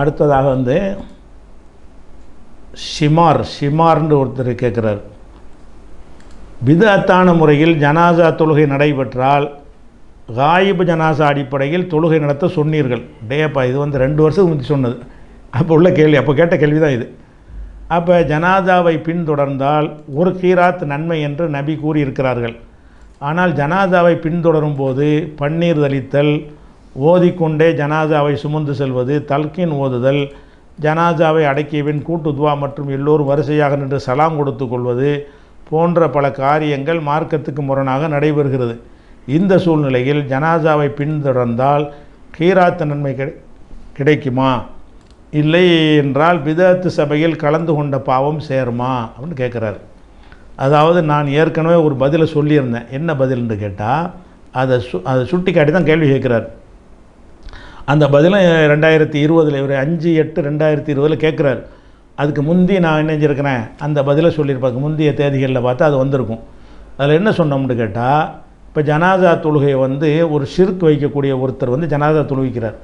அடுத்ததாக வந்து ஷிமார் ஷிமார்னு ஒருத்தர் கேட்குறார் விதத்தான முறையில் ஜனாசா தொழுகை நடைபெற்றால் காயிபு ஜனாசா அடிப்படையில் தொழுகை நடத்த சொன்னீர்கள் டேப்பா இது வந்து ரெண்டு வருஷத்துக்கு முந்தி சொன்னது அப்போ உள்ள கேள்வி அப்போ கேட்ட கேள்வி தான் இது அப்போ ஜனாதாவை பின்தொடர்ந்தால் ஒரு கீராத் நன்மை என்று நபி கூறியிருக்கிறார்கள் ஆனால் ஜனாதாவை பின்தொடரும் போது பன்னீர் தளித்தல் ஓதிக்கொண்டே ஜனாஜாவை சுமந்து செல்வது தல்கின் ஓதுதல் ஜனாஜாவை அடக்கியபின் கூட்டுதுவா மற்றும் எல்லோரும் வரிசையாக நின்று சலாம் கொடுத்து கொள்வது போன்ற பல காரியங்கள் மார்க்கத்துக்கு முரணாக நடைபெறுகிறது இந்த சூழ்நிலையில் ஜனாஜாவை பின்தொடர்ந்தால் கீராத்த நன்மை கிடை கிடைக்குமா இல்லை என்றால் விதத்து சபையில் கலந்து கொண்ட பாவம் சேருமா அப்படின்னு கேட்குறாரு அதாவது நான் ஏற்கனவே ஒரு பதிலை சொல்லியிருந்தேன் என்ன பதில்னு கேட்டால் அதை சு அதை சுட்டி காட்டி தான் கேள்வி கேட்குறாரு அந்த பதிலும் ரெண்டாயிரத்தி இருபதில் இவர் அஞ்சு எட்டு ரெண்டாயிரத்தி இருபதில் கேட்குறாரு அதுக்கு முந்தி நான் என்ன செஞ்சுருக்கிறேன் அந்த பதிலை சொல்லியிருப்பாங்க முந்தைய தேதிகளில் பார்த்தா அது வந்திருக்கும் அதில் என்ன சொன்னோம்னு கேட்டால் இப்போ ஜனாதா தொழுகையை வந்து ஒரு சிறுக்கு வைக்கக்கூடிய ஒருத்தர் வந்து ஜனாதா தொழுவிக்கிறார்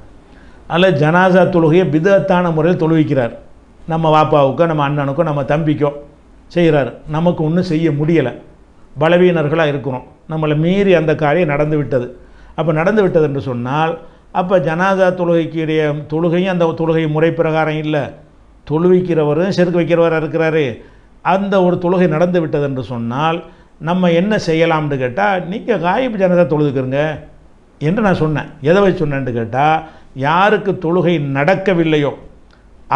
அதில் ஜனாதா தொழுகையை பிதத்தான முறையில் தொழுவிக்கிறார் நம்ம வாப்பாவுக்கோ நம்ம அண்ணனுக்கோ நம்ம தம்பிக்கோ செய்கிறார் நமக்கு ஒன்றும் செய்ய முடியலை பலவீனர்களாக இருக்கிறோம் நம்மளை மீறி அந்த காரியம் நடந்து விட்டது அப்போ நடந்து விட்டது என்று சொன்னால் அப்போ ஜனாதா தொழுகைக்கு தொழுகையும் அந்த தொழுகை முறை பிரகாரம் இல்லை தொழுவிக்கிறவரும் செருக்கு வைக்கிறவராக இருக்கிறாரு அந்த ஒரு தொழுகை நடந்து விட்டது என்று சொன்னால் நம்ம என்ன செய்யலாம்னு கேட்டால் நீங்கள் காயிப் ஜனதா தொழுதுக்குறங்க என்று நான் சொன்னேன் எதை வச்சு சொன்னேன்னு கேட்டால் யாருக்கு தொழுகை நடக்கவில்லையோ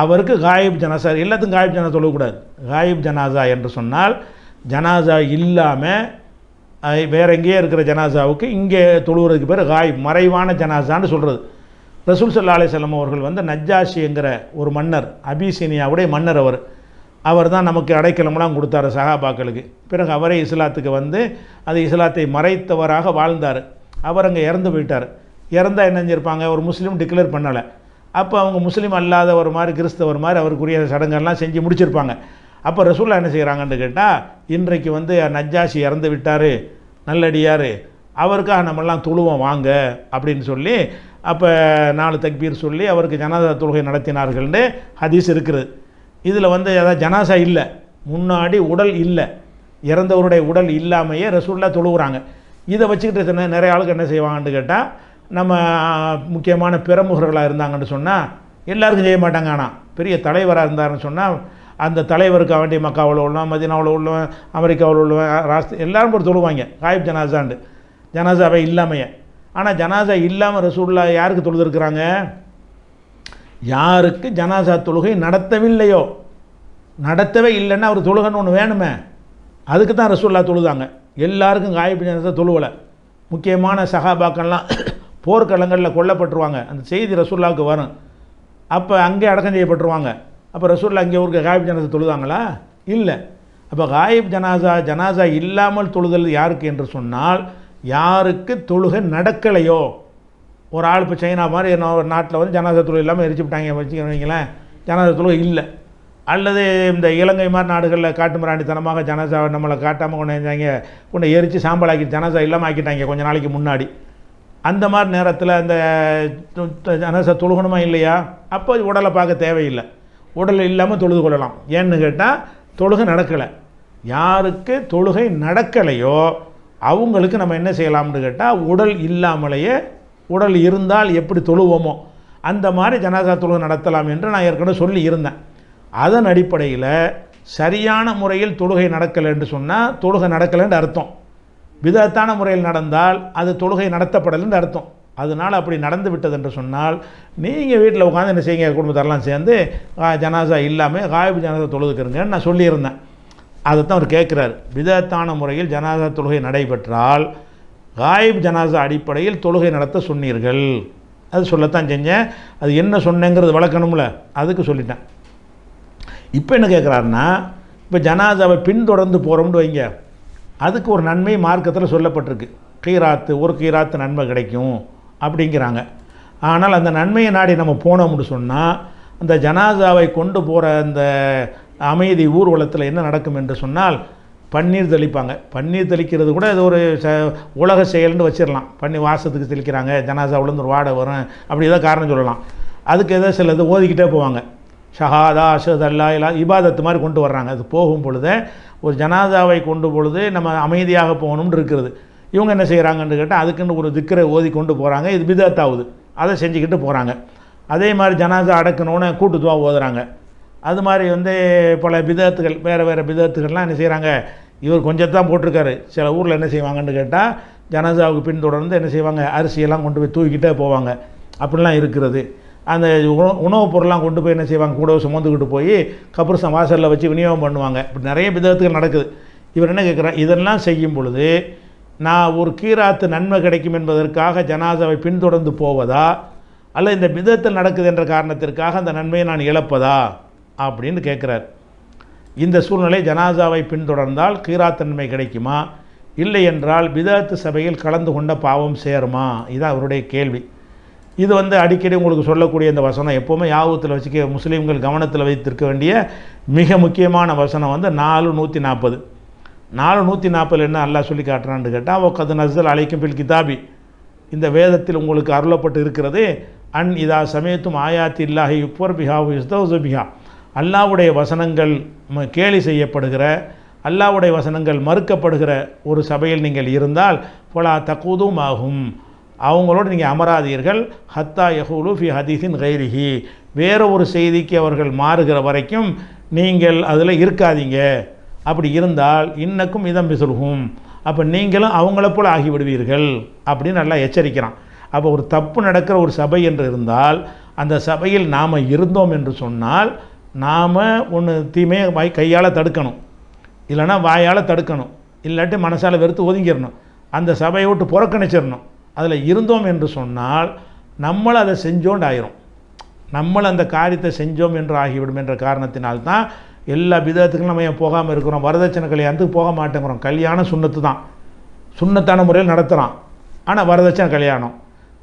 அவருக்கு காயிப் ஜனாசா எல்லாத்துக்கும் காயிப் ஜனாசா தொழுகக்கூடாது காயிப் ஜனாசா என்று சொன்னால் ஜனாசா இல்லாமல் வேறு எங்கேயே இருக்கிற ஜனாசாவுக்கு இங்கே தொழுகிறதுக்கு பேர் காய் மறைவான ஜனாசான்னு சொல்கிறது ரசூல் சல்லா அலிசல்லம் அவர்கள் வந்து நஜ்ஜாஷி என்கிற ஒரு மன்னர் அபிசீனியாவுடைய மன்னர் அவர் அவர் தான் நமக்கு அடைக்கலமெல்லாம் கொடுத்தாரு சகாபாக்களுக்கு பிறகு அவரே இஸ்லாத்துக்கு வந்து அது இஸ்லாத்தை மறைத்தவராக வாழ்ந்தார் அவர் அங்கே இறந்து போயிட்டார் இறந்தால் என்ன ஒரு முஸ்லீம் டிக்ளேர் பண்ணலை அப்போ அவங்க முஸ்லீம் அல்லாதவர் மாதிரி கிறிஸ்தவர் மாதிரி அவருக்குரிய சடங்கெல்லாம் செஞ்சு முடிச்சிருப்பாங்க அப்போ ரசூலா என்ன செய்கிறாங்கன்னு கேட்டால் இன்றைக்கு வந்து நஜ்ஜாசி இறந்து விட்டார் நல்லடியார் அவருக்காக நம்மெல்லாம் துழுவம் வாங்க அப்படின்னு சொல்லி அப்போ நாலு தக்பீர் சொல்லி அவருக்கு ஜனாதா தொழுகை நடத்தினார்கள்னு ஹதீஸ் இருக்குது இதில் வந்து ஏதாவது ஜனாசா இல்லை முன்னாடி உடல் இல்லை இறந்தவருடைய உடல் இல்லாமையே ரசூலில் தொழுகிறாங்க இதை வச்சுக்கிட்டு சொன்ன நிறைய ஆளுக்கு என்ன செய்வாங்கன்னு கேட்டால் நம்ம முக்கியமான பிரமுகர்களாக இருந்தாங்கன்னு சொன்னால் எல்லாருக்கும் செய்ய மாட்டாங்க ஆனால் பெரிய தலைவராக இருந்தாருன்னு சொன்னால் அந்த தலைவருக்கு அவண்டி மக்காவில் உள்ளவன் மதினாவில் உள்ளவன் அமெரிக்காவில் உள்ளவன் ராஸ் எல்லாரும் கூட தொழுவாங்க காயிப் ஜனாசாண்டு ஜனாசாவை இல்லாமையே ஆனால் ஜனாசா இல்லாமல் ரசூல்லா யாருக்கு தொழுதுருக்குறாங்க யாருக்கு ஜனாசா தொழுகை நடத்தவில்லையோ நடத்தவே இல்லைன்னா அவர் தொழுகன்னு ஒன்று வேணுமே அதுக்கு தான் ரசூல்லா தொழுதாங்க எல்லாருக்கும் காயப் ஜனாசா தொழுவலை முக்கியமான சகாபாக்கள்லாம் போர்க்களங்களில் கொல்லப்பட்டுருவாங்க அந்த செய்தி ரசூல்லாவுக்கு வரும் அப்போ அங்கே அடக்கம் செய்யப்பட்டுருவாங்க அப்போ ரசூரில் அங்கே ஊருக்கு காயப் ஜனாசா தொழுதாங்களா இல்லை அப்போ காயப் ஜனாசா ஜனாசா இல்லாமல் தொழுதல் யாருக்கு என்று சொன்னால் யாருக்கு தொழுக நடக்கலையோ ஒரு ஆள் இப்போ சைனா மாதிரி என்ன ஒரு நாட்டில் வந்து ஜனாசா தொழில் இல்லாமல் எரிச்சு விட்டாங்க வச்சுக்கிறீங்களேன் ஜனாசா தொழுக இல்லை அல்லது இந்த இலங்கை மாதிரி நாடுகளில் காட்டு மிராண்டித்தனமாக ஜனாசா நம்மளை காட்டாமல் கொண்டு வந்தாங்க கொண்டு எரித்து சாம்பலாக்கி ஜனாசா இல்லாமல் ஆக்கிட்டாங்க கொஞ்சம் நாளைக்கு முன்னாடி அந்த மாதிரி நேரத்தில் அந்த ஜனாசா தொழுகணுமா இல்லையா அப்போ உடலை பார்க்க தேவையில்லை உடல் இல்லாமல் தொழுது கொள்ளலாம் ஏன்னு கேட்டால் தொழுகை நடக்கலை யாருக்கு தொழுகை நடக்கலையோ அவங்களுக்கு நம்ம என்ன செய்யலாம்னு கேட்டால் உடல் இல்லாமலேயே உடல் இருந்தால் எப்படி தொழுவோமோ அந்த மாதிரி ஜனாதா தொழுகை நடத்தலாம் என்று நான் ஏற்கனவே சொல்லி இருந்தேன் அதன் அடிப்படையில் சரியான முறையில் தொழுகை நடக்கலை என்று சொன்னால் தொழுகை நடக்கலைன்னு அர்த்தம் விதத்தான முறையில் நடந்தால் அது தொழுகை நடத்தப்படலைன்னு அர்த்தம் அதனால் அப்படி நடந்து விட்டது என்று சொன்னால் நீங்கள் வீட்டில் உட்காந்து என்ன செய்யுங்க குடும்பத்தாரெல்லாம் சேர்ந்து ஜனாசா இல்லாமல் காயபு ஜனாசா தொழுதுக்கிறங்கன்னு நான் சொல்லியிருந்தேன் அதை தான் அவர் கேட்குறாரு விதத்தான முறையில் ஜனாசா தொழுகை நடைபெற்றால் காயிப் ஜனாசா அடிப்படையில் தொழுகை நடத்த சொன்னீர்கள் அது சொல்லத்தான் செஞ்சேன் அது என்ன சொன்னேங்கிறது வளர்க்கணும்ல அதுக்கு சொல்லிட்டேன் இப்போ என்ன கேட்குறாருன்னா இப்போ ஜனாசாவை பின்தொடர்ந்து போகிறோம்னு வைங்க அதுக்கு ஒரு நன்மை மார்க்கத்தில் சொல்லப்பட்டிருக்கு கீராத்து ஒரு கீராத்து நன்மை கிடைக்கும் அப்படிங்கிறாங்க ஆனால் அந்த நன்மையை நாடி நம்ம போனோம்னு சொன்னால் அந்த ஜனாசாவை கொண்டு போகிற அந்த அமைதி ஊர்வலத்தில் என்ன நடக்கும் என்று சொன்னால் பன்னீர் தெளிப்பாங்க பன்னீர் தெளிக்கிறது கூட இது ஒரு ச உலக செயல்னு வச்சிடலாம் பண்ணி வாசத்துக்கு தெளிக்கிறாங்க ஜனாசாவிலேருந்து ஒரு வாடை வரும் அப்படி ஏதோ காரணம் சொல்லலாம் அதுக்கு ஏதோ சில இது ஓதிக்கிட்டே போவாங்க ஷஹாதா அல்லா இல்லா இபாதத்து மாதிரி கொண்டு வர்றாங்க அது போகும் பொழுது ஒரு ஜனாதாவை கொண்டு பொழுது நம்ம அமைதியாக போகணும்னு இருக்கிறது இவங்க என்ன செய்கிறாங்கன்னு கேட்டால் அதுக்குன்னு ஒரு திக்கரை ஓதி கொண்டு போகிறாங்க இது பிதத்தாவுது அதை செஞ்சுக்கிட்டு போகிறாங்க அதே மாதிரி ஜனாதா அடக்கணுன்னு கூட்டுத்துவா ஓதுறாங்க அது மாதிரி வந்து பல பிதத்துகள் வேறு வேறு பிதத்துகள்லாம் என்ன செய்கிறாங்க இவர் கொஞ்சம் தான் போட்டிருக்காரு சில ஊரில் என்ன செய்வாங்கன்னு கேட்டால் ஜனாதாவுக்கு பின்தொடர்ந்து என்ன செய்வாங்க அரிசியெல்லாம் கொண்டு போய் தூக்கிட்டே போவாங்க அப்படிலாம் இருக்கிறது அந்த உணவுப் பொருள்லாம் கொண்டு போய் என்ன செய்வாங்க கூட சுமந்துக்கிட்டு போய் கப்ரசம் வாசலில் வச்சு விநியோகம் பண்ணுவாங்க இப்படி நிறைய விதத்துகள் நடக்குது இவர் என்ன கேட்குறாரு இதெல்லாம் செய்யும் பொழுது நான் ஒரு கீராத்து நன்மை கிடைக்கும் என்பதற்காக ஜனாதாவை பின்தொடர்ந்து போவதா அல்ல இந்த விதத்தில் நடக்குது என்ற காரணத்திற்காக அந்த நன்மையை நான் இழப்பதா அப்படின்னு கேட்குறார் இந்த சூழ்நிலை ஜனாதாவை பின்தொடர்ந்தால் கீராத்தன்மை கிடைக்குமா இல்லை என்றால் விதத்து சபையில் கலந்து கொண்ட பாவம் சேருமா இதுதான் அவருடைய கேள்வி இது வந்து அடிக்கடி உங்களுக்கு சொல்லக்கூடிய இந்த வசனம் எப்போவுமே யாபத்தில் வச்சுக்க முஸ்லீம்கள் கவனத்தில் வைத்திருக்க வேண்டிய மிக முக்கியமான வசனம் வந்து நாலு நூற்றி நாற்பது நாலு நூற்றி நாற்பதில் என்ன அல்லா சொல்லி காட்டுறான்னு கேட்டால் ஒக்கது நசல் அழைக்கும் பில் கிதாபி இந்த வேதத்தில் உங்களுக்கு அருளப்பட்டு இருக்கிறது அன் இதா சமயத்தும் ஆயாத்தி இல்லாஹி யுப்பர் பிஹா யுஸ்தபிஹா அல்லாவுடைய வசனங்கள் கேலி செய்யப்படுகிற அல்லாவுடைய வசனங்கள் மறுக்கப்படுகிற ஒரு சபையில் நீங்கள் இருந்தால் போலா தக்குவதும் ஆகும் அவங்களோடு நீங்கள் அமராதீர்கள் ஹத்தா யஹூலு ஃபி ஹதீஸின் கைரிஹி வேறு ஒரு செய்திக்கு அவர்கள் மாறுகிற வரைக்கும் நீங்கள் அதில் இருக்காதீங்க அப்படி இருந்தால் இன்னக்கும் இதம் பிசுல்கும் அப்போ நீங்களும் அவங்கள போல் ஆகிவிடுவீர்கள் அப்படின்னு நல்லா எச்சரிக்கிறான் அப்போ ஒரு தப்பு நடக்கிற ஒரு சபை என்று இருந்தால் அந்த சபையில் நாம் இருந்தோம் என்று சொன்னால் நாம் ஒன்று தீமையை வாய் கையால் தடுக்கணும் இல்லைனா வாயால் தடுக்கணும் இல்லாட்டி மனசால் வெறுத்து ஒதுங்கிடணும் அந்த சபையை விட்டு புறக்கணிச்சிடணும் அதில் இருந்தோம் என்று சொன்னால் நம்மளை அதை செஞ்சோண்டு ஆயிரும் நம்மளை அந்த காரியத்தை செஞ்சோம் என்று ஆகிவிடும் என்ற காரணத்தினால்தான் எல்லா விதத்துக்கும் நம்ம ஏன் போகாமல் இருக்கிறோம் வரதட்சணை கல்யாணத்துக்கு போக மாட்டேங்கிறோம் கல்யாணம் சுண்ணத்து தான் சுண்ணத்தான முறையில் நடத்துகிறான் ஆனால் வரதட்சணை கல்யாணம்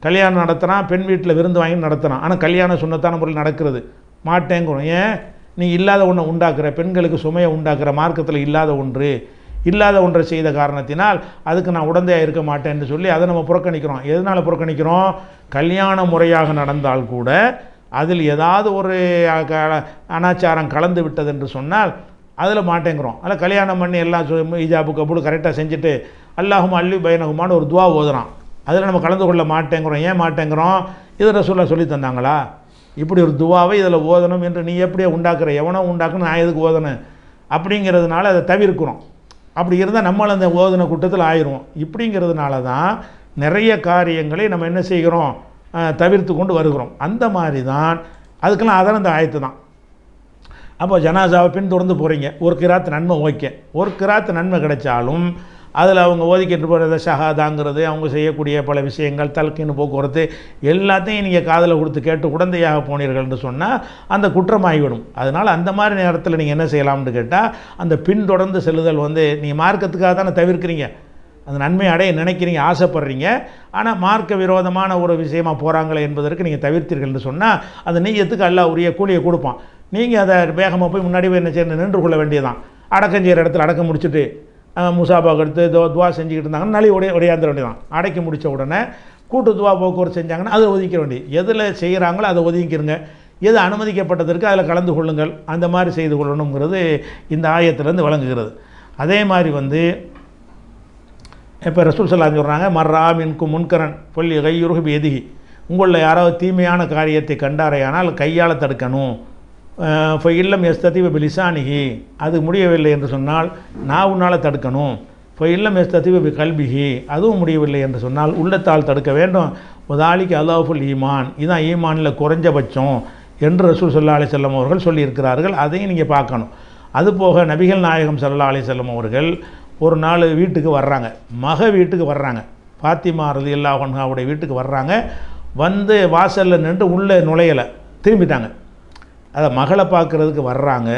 கல்யாணம் நடத்துகிறான் பெண் வீட்டில் விருந்து வாங்கி நடத்துகிறான் ஆனால் கல்யாணம் சுண்ணத்தான முறையில் நடக்கிறது மாட்டேங்கிறோம் ஏன் நீ இல்லாத ஒன்றை உண்டாக்குற பெண்களுக்கு சுமையை உண்டாக்குற மார்க்கத்தில் இல்லாத ஒன்று இல்லாத ஒன்றை செய்த காரணத்தினால் அதுக்கு நான் உடந்தையாக இருக்க மாட்டேன்னு சொல்லி அதை நம்ம புறக்கணிக்கிறோம் எதனால் புறக்கணிக்கிறோம் கல்யாண முறையாக நடந்தால் கூட அதில் ஏதாவது ஒரு அனாச்சாரம் கலந்து விட்டது என்று சொன்னால் அதில் மாட்டேங்கிறோம் அதில் கல்யாணம் பண்ணி எல்லாம் ஈஜாபு கபூடு கரெக்டாக செஞ்சுட்டு அல்லாஹும் அல்லி பயனகுமான்னு ஒரு துவா ஓதுறான் அதில் நம்ம கலந்து கொள்ள மாட்டேங்கிறோம் ஏன் மாட்டேங்கிறோம் இதை சொல்ல சொல்லி தந்தாங்களா இப்படி ஒரு துவாவை இதில் ஓதணும் என்று நீ எப்படியே உண்டாக்குற எவனோ உண்டாக்குன்னு நான் எதுக்கு ஓதணும் அப்படிங்கிறதுனால அதை தவிர்க்கிறோம் அப்படி இருந்தால் நம்மளும் அந்த ஓதன கூட்டத்தில் ஆயிடுவோம் இப்படிங்கிறதுனால தான் நிறைய காரியங்களை நம்ம என்ன செய்கிறோம் தவிர்த்து கொண்டு வருகிறோம் அந்த மாதிரி தான் அதுக்கெல்லாம் அதெல்லாம் இந்த ஆயத்து தான் அப்போ ஜனாசாவை பின்தொடர்ந்து போகிறீங்க ஒரு கிராத்து நன்மை ஓகே ஒரு கிராத்து நன்மை கிடைச்சாலும் அதில் அவங்க ஓதிக்கிட்டு போகிறத ஷஹாதாங்கிறது அவங்க செய்யக்கூடிய பல விஷயங்கள் தலுக்கின்னு போக்குவரத்து எல்லாத்தையும் நீங்கள் காதில் கொடுத்து கேட்டு குழந்தையாக போனீர்கள் என்று சொன்னால் அந்த குற்றமாகிவிடும் அதனால் அந்த மாதிரி நேரத்தில் நீங்கள் என்ன செய்யலாம்னு கேட்டால் அந்த பின்தொடர்ந்து செல்லுதல் வந்து நீங்கள் மார்க்கத்துக்காக தானே தவிர்க்கிறீங்க அந்த நன்மை அடைய நினைக்கிறீங்க ஆசைப்படுறீங்க ஆனால் மார்க்க விரோதமான ஒரு விஷயமாக போகிறாங்களே என்பதற்கு நீங்கள் தவிர்த்தீர்கள்னு சொன்னால் அந்த நெய்யத்துக்கு எல்லா உரிய கூலியை கொடுப்பான் நீங்கள் அதை வேகமாக போய் முன்னாடி போய் என்ன சேர்ந்து நின்று கொள்ள வேண்டியதான் அடக்கம் செய்கிற இடத்துல அடக்கம் முடிச்சுட்டு முசாபாக எடுத்து துவா செஞ்சுக்கிட்டு இருந்தாங்கன்னா நலி உடைய உடையாந்துட வேண்டியதான் அடக்கி முடித்த உடனே கூட்டு துவா போக்குவரத்து செஞ்சாங்கன்னா அதை ஒதுக்க வேண்டிய எதில் செய்கிறாங்களோ அதை ஒதுக்கிடுங்க எது அனுமதிக்கப்பட்டதற்கு அதில் கலந்து கொள்ளுங்கள் அந்த மாதிரி செய்து கொள்ளணுங்கிறது இந்த ஆயத்திலேருந்து வழங்குகிறது அதே மாதிரி வந்து இப்போ ரசூல் சல்லாம் சொல்கிறாங்க மர்ராமின்கு முன்கரன் சொல்லி கையுருகு எதுகி உங்களில் யாராவது தீமையான காரியத்தை கண்டாரையானால் கையால் தடுக்கணும் இப்போ இல்லம் எஸ்தத்தீவ பிலிசானிகி அது முடியவில்லை என்று சொன்னால் நான் உன்னால் தடுக்கணும் இப்போ இல்லம் எஸ்தத்தீவ கல்விகி அதுவும் முடியவில்லை என்று சொன்னால் உள்ளத்தால் தடுக்க வேண்டும் உதாலிக்கு அல்லாஃபுல் ஈமான் இதுதான் ஈமானில் குறைஞ்சபட்சம் என்று ரசூல் சொல்லா அலி செல்லம் அவர்கள் சொல்லியிருக்கிறார்கள் அதையும் நீங்கள் பார்க்கணும் அதுபோக நபிகள் நாயகம் சல்லா அலி செல்லம் அவர்கள் ஒரு நாள் வீட்டுக்கு வர்றாங்க மக வீட்டுக்கு வர்றாங்க பாத்திமா ரதி அல்லாஹன்ஹாவுடைய வீட்டுக்கு வர்றாங்க வந்து வாசலில் நின்று உள்ளே நுழையலை திரும்பிட்டாங்க அதை மகளை பார்க்குறதுக்கு வர்றாங்க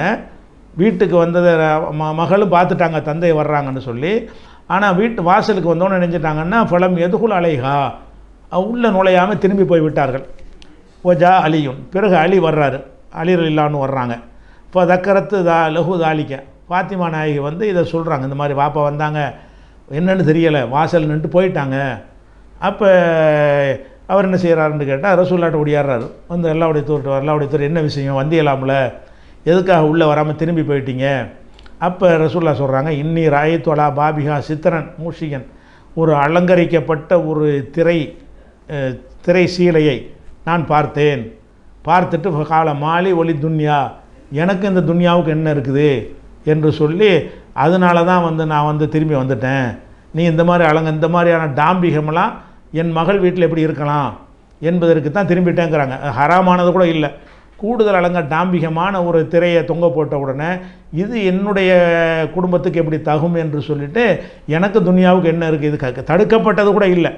வீட்டுக்கு வந்ததை ம மகளும் பார்த்துட்டாங்க தந்தை வர்றாங்கன்னு சொல்லி ஆனால் வீட்டு வாசலுக்கு வந்தோன்னு நினைச்சிட்டாங்கன்னா பழம் எதுகுள் அலைகா உள்ளே நுழையாமல் திரும்பி போய் விட்டார்கள் ஓஜா அழியும் பிறகு அலி வர்றாரு அலி இல்லான்னு வர்றாங்க இப்போ தக்கரத்து தா லகு தாளிக்க ஃபாத்திமா நாயகி வந்து இதை சொல்கிறாங்க இந்த மாதிரி வாப்பா வந்தாங்க என்னென்னு தெரியலை வாசல் நின்று போயிட்டாங்க அப்போ அவர் என்ன செய்கிறாருன்னு கேட்டால் ரசூல்லாட்ட ஓடியாடுறாரு வந்து எல்லாவுடைய தூர்ட்டு எல்லாவுடைய தூர் என்ன விஷயம் வந்தியலாமில் எதுக்காக உள்ளே வராமல் திரும்பி போயிட்டீங்க அப்போ ரசூல்லா சொல்கிறாங்க இன்னி ராயத்வலா பாபிகா சித்திரன் மூஷிகன் ஒரு அலங்கரிக்கப்பட்ட ஒரு திரை திரை சீலையை நான் பார்த்தேன் பார்த்துட்டு கால மாலி ஒளி துன்யா எனக்கு இந்த துன்யாவுக்கு என்ன இருக்குது என்று சொல்லி அதனால தான் வந்து நான் வந்து திரும்பி வந்துட்டேன் நீ இந்த மாதிரி அலங்க இந்த மாதிரியான டாம்பிகமெல்லாம் என் மகள் வீட்டில் எப்படி இருக்கலாம் என்பதற்கு தான் திரும்பிட்டேங்கிறாங்க ஹராமானது கூட இல்லை கூடுதல் அலங்க டாம்பிகமான ஒரு திரையை தொங்க போட்ட உடனே இது என்னுடைய குடும்பத்துக்கு எப்படி தகும் என்று சொல்லிவிட்டு எனக்கு துனியாவுக்கு என்ன இருக்குது இது தடுக்கப்பட்டது கூட இல்லை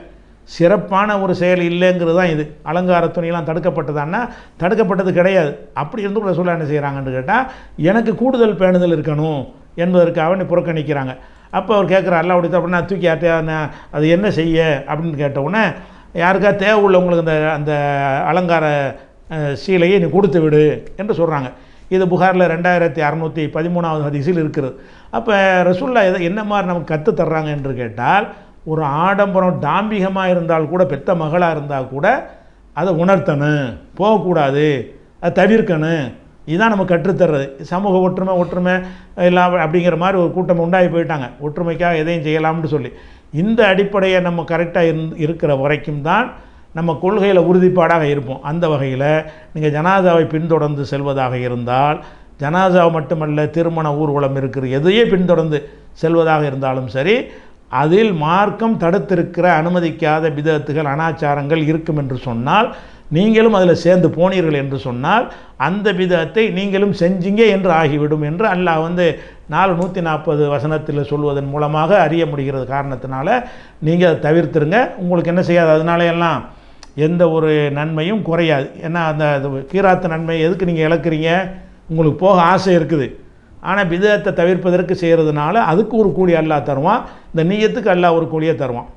சிறப்பான ஒரு செயல் இல்லைங்கிறது தான் இது அலங்கார துணியெல்லாம் தடுக்கப்பட்டதான்னா தடுக்கப்பட்டது கிடையாது அப்படி இருந்து கூட என்ன செய்கிறாங்கன்னு கேட்டால் எனக்கு கூடுதல் பேணுதல் இருக்கணும் என்பதற்காக நீ புறக்கணிக்கிறாங்க அப்போ அவர் அல்லா உடைய தப்பு அப்படின்னா தூக்கி யார்ட்டையா அது என்ன செய்ய அப்படின்னு கேட்டவுடனே யாருக்கா தேவை உள்ளவங்களுக்கு அந்த அந்த அலங்கார சீலையை நீ கொடுத்து விடு என்று சொல்கிறாங்க இது புகாரில் ரெண்டாயிரத்தி அறநூற்றி பதிமூணாவது ஹதிசில் இருக்கிறது அப்போ ரசுல்லா எதை என்ன மாதிரி நமக்கு கற்றுத்தர்றாங்க தர்றாங்க என்று கேட்டால் ஒரு ஆடம்பரம் டாம்பிகமாக இருந்தால் கூட பெத்த மகளாக இருந்தால் கூட அதை உணர்த்தணும் போகக்கூடாது அதை தவிர்க்கணும் இதுதான் நம்ம கற்றுத்தர்றது சமூக ஒற்றுமை ஒற்றுமை எல்லாம் அப்படிங்கிற மாதிரி ஒரு கூட்டம் உண்டாகி போயிட்டாங்க ஒற்றுமைக்காக எதையும் செய்யலாம்னு சொல்லி இந்த அடிப்படையை நம்ம கரெக்டாக இருந் இருக்கிற வரைக்கும் தான் நம்ம கொள்கையில் உறுதிப்பாடாக இருப்போம் அந்த வகையில் நீங்கள் ஜனாதாவை பின்தொடர்ந்து செல்வதாக இருந்தால் ஜனாதா மட்டுமல்ல திருமண ஊர்வலம் இருக்கிற எதையே பின்தொடர்ந்து செல்வதாக இருந்தாலும் சரி அதில் மார்க்கம் தடுத்திருக்கிற அனுமதிக்காத விதத்துகள் அனாச்சாரங்கள் இருக்கும் என்று சொன்னால் நீங்களும் அதில் சேர்ந்து போனீர்கள் என்று சொன்னால் அந்த விதத்தை நீங்களும் செஞ்சீங்க என்று ஆகிவிடும் என்று அல்லாஹ் வந்து நாலு நூற்றி நாற்பது வசனத்தில் சொல்வதன் மூலமாக அறிய முடிகிறது காரணத்தினால நீங்கள் அதை தவிர்த்துருங்க உங்களுக்கு என்ன செய்யாது அதனால எல்லாம் எந்த ஒரு நன்மையும் குறையாது ஏன்னா அந்த கீராத்த நன்மை எதுக்கு நீங்கள் இழக்கிறீங்க உங்களுக்கு போக ஆசை இருக்குது ஆனால் விதத்தை தவிர்ப்பதற்கு செய்கிறதுனால அதுக்கு ஒரு கூலி அல்லா தருவான் இந்த நீயத்துக்கு அல்லா ஒரு கூலியை தருவான்